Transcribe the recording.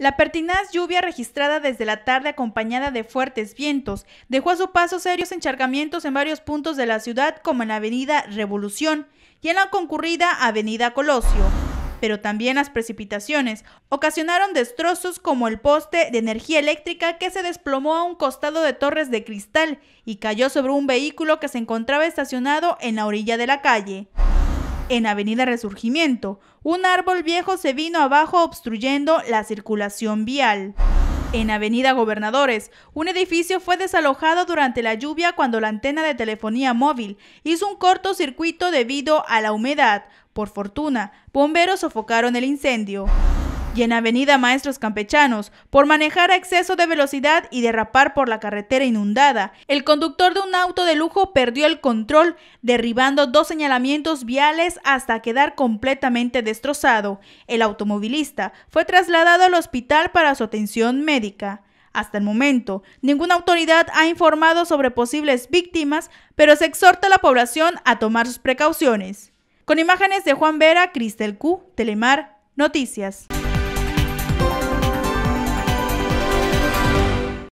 La pertinaz lluvia registrada desde la tarde acompañada de fuertes vientos dejó a su paso serios encharcamientos en varios puntos de la ciudad como en la avenida Revolución y en la concurrida avenida Colosio. Pero también las precipitaciones ocasionaron destrozos como el poste de energía eléctrica que se desplomó a un costado de torres de cristal y cayó sobre un vehículo que se encontraba estacionado en la orilla de la calle en Avenida Resurgimiento. Un árbol viejo se vino abajo obstruyendo la circulación vial. En Avenida Gobernadores, un edificio fue desalojado durante la lluvia cuando la antena de telefonía móvil hizo un cortocircuito debido a la humedad. Por fortuna, bomberos sofocaron el incendio y en Avenida Maestros Campechanos por manejar a exceso de velocidad y derrapar por la carretera inundada. El conductor de un auto de lujo perdió el control, derribando dos señalamientos viales hasta quedar completamente destrozado. El automovilista fue trasladado al hospital para su atención médica. Hasta el momento, ninguna autoridad ha informado sobre posibles víctimas, pero se exhorta a la población a tomar sus precauciones. Con imágenes de Juan Vera, Cristel Q, Telemar, Noticias.